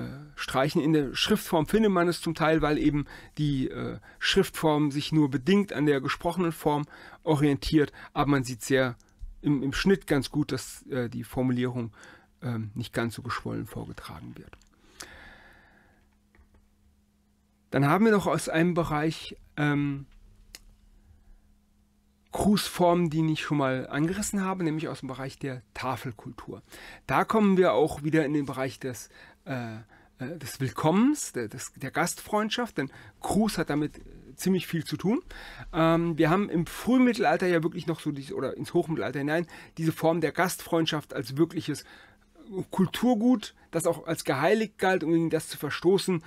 äh, streichen. In der Schriftform findet man es zum Teil, weil eben die äh, Schriftform sich nur bedingt an der gesprochenen Form orientiert, aber man sieht sehr im, im Schnitt ganz gut, dass äh, die Formulierung ähm, nicht ganz so geschwollen vorgetragen wird. Dann haben wir noch aus einem Bereich ähm, Grußformen, die ich schon mal angerissen habe, nämlich aus dem Bereich der Tafelkultur. Da kommen wir auch wieder in den Bereich des äh, äh, des Willkommens, der, des, der Gastfreundschaft, denn Gruß hat damit äh, ziemlich viel zu tun. Ähm, wir haben im Frühmittelalter ja wirklich noch so, diese, oder ins Hochmittelalter hinein, diese Form der Gastfreundschaft als wirkliches Kulturgut, das auch als geheiligt galt und gegen das zu verstoßen,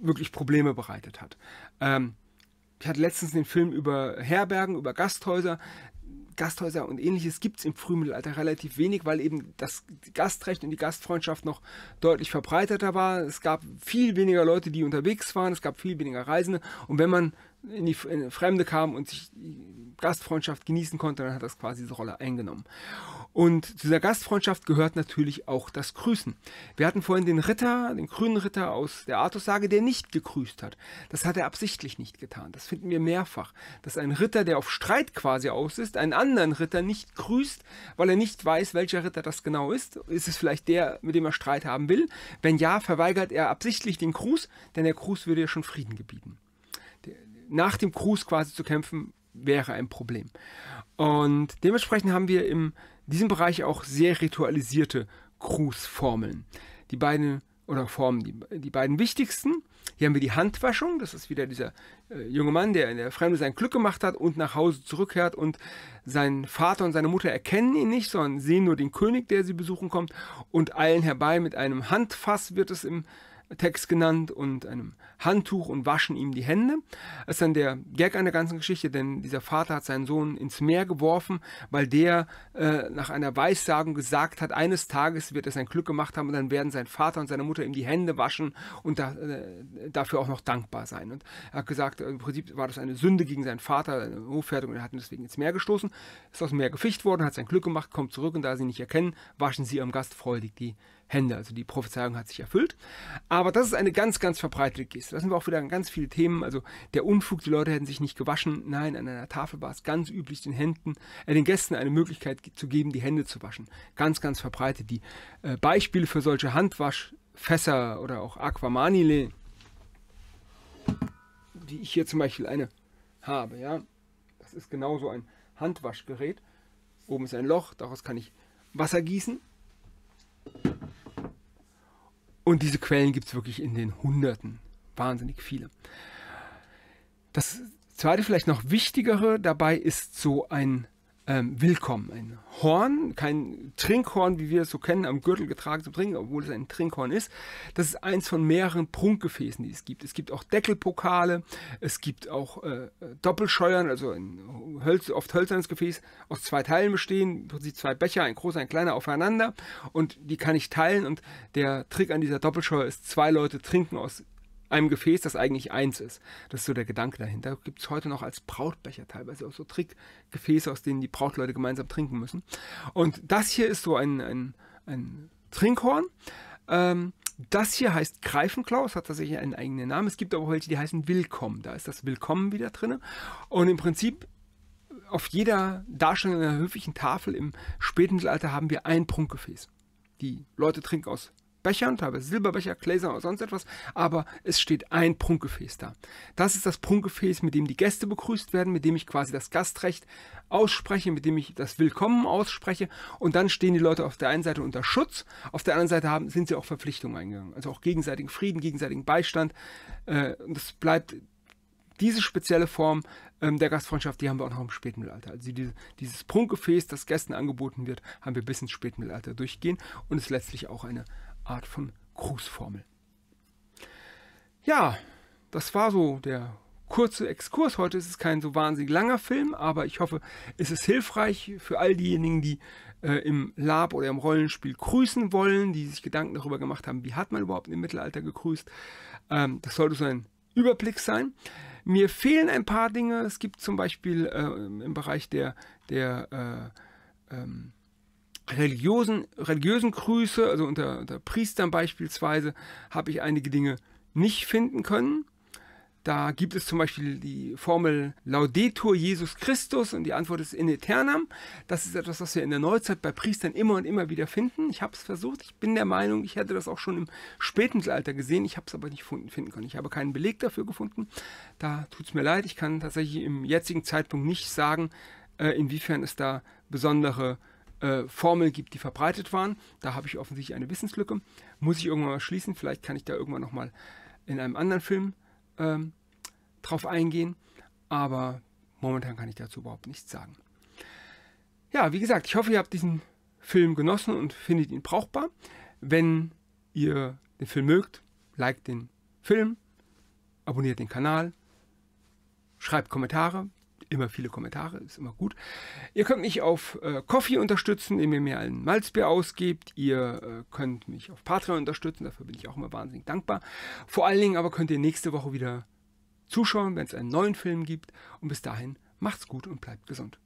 wirklich Probleme bereitet hat. Ähm, ich hatte letztens den Film über Herbergen, über Gasthäuser. Gasthäuser und ähnliches gibt es im Frühmittelalter relativ wenig, weil eben das Gastrecht und die Gastfreundschaft noch deutlich verbreiteter war. Es gab viel weniger Leute, die unterwegs waren, es gab viel weniger Reisende. Und wenn man in die Fremde kam und sich Gastfreundschaft genießen konnte, dann hat das quasi diese Rolle eingenommen. Und zu dieser Gastfreundschaft gehört natürlich auch das Grüßen. Wir hatten vorhin den Ritter, den grünen Ritter aus der Artussage, der nicht gegrüßt hat. Das hat er absichtlich nicht getan. Das finden wir mehrfach. Dass ein Ritter, der auf Streit quasi aus ist, einen anderen Ritter nicht grüßt, weil er nicht weiß, welcher Ritter das genau ist. Ist es vielleicht der, mit dem er Streit haben will? Wenn ja, verweigert er absichtlich den Gruß, denn der Gruß würde ja schon Frieden gebieten nach dem Cruise quasi zu kämpfen, wäre ein Problem. Und dementsprechend haben wir in diesem Bereich auch sehr ritualisierte Cruise-Formeln. Die beiden oder Formen, die, die beiden wichtigsten. Hier haben wir die Handwaschung, das ist wieder dieser äh, junge Mann, der in der Fremde sein Glück gemacht hat und nach Hause zurückkehrt und sein Vater und seine Mutter erkennen ihn nicht, sondern sehen nur den König, der sie besuchen kommt und eilen herbei mit einem Handfass, wird es im Text genannt und einem Handtuch und waschen ihm die Hände. Das ist dann der Gag an der ganzen Geschichte, denn dieser Vater hat seinen Sohn ins Meer geworfen, weil der äh, nach einer Weissagung gesagt hat, eines Tages wird er sein Glück gemacht haben und dann werden sein Vater und seine Mutter ihm die Hände waschen und da, äh, dafür auch noch dankbar sein. Und er hat gesagt, im Prinzip war das eine Sünde gegen seinen Vater, eine Hochfertigung, und er hat ihn deswegen ins Meer gestoßen, ist aus dem Meer gefischt worden, hat sein Glück gemacht, kommt zurück und da sie ihn nicht erkennen, waschen sie ihrem Gast freudig die Hände. Hände. Also die Prophezeiung hat sich erfüllt. Aber das ist eine ganz, ganz verbreitete Geste. Das sind wir auch wieder an ganz viele Themen. Also der Unfug, die Leute hätten sich nicht gewaschen. Nein, an einer Tafel war es ganz üblich, den Händen, äh, den Gästen eine Möglichkeit zu geben, die Hände zu waschen. Ganz, ganz verbreitet. Die äh, Beispiele für solche Handwaschfässer oder auch Aquamanile, die ich hier zum Beispiel eine habe, ja. Das ist genauso ein Handwaschgerät. Oben ist ein Loch, daraus kann ich Wasser gießen und diese Quellen gibt es wirklich in den Hunderten. Wahnsinnig viele. Das zweite, vielleicht noch wichtigere dabei ist so ein ähm, willkommen. Ein Horn, kein Trinkhorn, wie wir es so kennen, am Gürtel getragen zu Trinken, obwohl es ein Trinkhorn ist. Das ist eins von mehreren Prunkgefäßen, die es gibt. Es gibt auch Deckelpokale, es gibt auch äh, Doppelscheuern, also ein Hölz, oft hölzernes Gefäß, aus zwei Teilen bestehen, im Prinzip zwei Becher, ein großer, ein kleiner aufeinander und die kann ich teilen und der Trick an dieser Doppelscheuer ist, zwei Leute trinken aus einem Gefäß, das eigentlich eins ist. Das ist so der Gedanke dahinter. Gibt es heute noch als Brautbecher teilweise auch so Trickgefäße, aus denen die Brautleute gemeinsam trinken müssen. Und das hier ist so ein, ein, ein Trinkhorn. Ähm, das hier heißt Greifenklaus, hat tatsächlich einen eigenen Namen. Es gibt aber welche, die heißen Willkommen. Da ist das Willkommen wieder drin. Und im Prinzip auf jeder Darstellung einer höflichen Tafel im Spätmittelalter haben wir ein Prunkgefäß. Die Leute trinken aus Bechern, teilweise Silberbecher, Gläser oder sonst etwas, aber es steht ein Prunkgefäß da. Das ist das Prunkgefäß, mit dem die Gäste begrüßt werden, mit dem ich quasi das Gastrecht ausspreche, mit dem ich das Willkommen ausspreche und dann stehen die Leute auf der einen Seite unter Schutz, auf der anderen Seite haben, sind sie auch Verpflichtungen eingegangen, also auch gegenseitigen Frieden, gegenseitigen Beistand. Äh, das bleibt diese spezielle Form ähm, der Gastfreundschaft, die haben wir auch noch im Spätmittelalter. Also diese, dieses Prunkgefäß, das Gästen angeboten wird, haben wir bis ins Spätmittelalter durchgehen und ist letztlich auch eine Art von Grußformel. Ja, das war so der kurze Exkurs. Heute ist es kein so wahnsinnig langer Film, aber ich hoffe, es ist hilfreich für all diejenigen, die äh, im Lab oder im Rollenspiel grüßen wollen, die sich Gedanken darüber gemacht haben, wie hat man überhaupt im Mittelalter gegrüßt. Ähm, das sollte so ein Überblick sein. Mir fehlen ein paar Dinge. Es gibt zum Beispiel äh, im Bereich der, der äh, ähm, religiösen, religiösen Grüße, also unter, unter Priestern beispielsweise, habe ich einige Dinge nicht finden können. Da gibt es zum Beispiel die Formel Laudetur Jesus Christus und die Antwort ist in eternam. Das ist etwas, was wir in der Neuzeit bei Priestern immer und immer wieder finden. Ich habe es versucht. Ich bin der Meinung, ich hätte das auch schon im Spätmittelalter gesehen. Ich habe es aber nicht finden können. Ich habe keinen Beleg dafür gefunden. Da tut es mir leid. Ich kann tatsächlich im jetzigen Zeitpunkt nicht sagen, äh, inwiefern es da besondere äh, Formeln gibt, die verbreitet waren. Da habe ich offensichtlich eine Wissenslücke. Muss ich irgendwann mal schließen. Vielleicht kann ich da irgendwann nochmal in einem anderen Film ähm, drauf eingehen. Aber momentan kann ich dazu überhaupt nichts sagen. Ja, wie gesagt, ich hoffe, ihr habt diesen Film genossen und findet ihn brauchbar. Wenn ihr den Film mögt, liked den Film, abonniert den Kanal, schreibt Kommentare, immer viele Kommentare, ist immer gut. Ihr könnt mich auf äh, unterstützen, indem ihr mir einen Malzbier ausgebt. Ihr äh, könnt mich auf Patreon unterstützen, dafür bin ich auch immer wahnsinnig dankbar. Vor allen Dingen aber könnt ihr nächste Woche wieder zuschauen, wenn es einen neuen Film gibt. Und bis dahin macht's gut und bleibt gesund.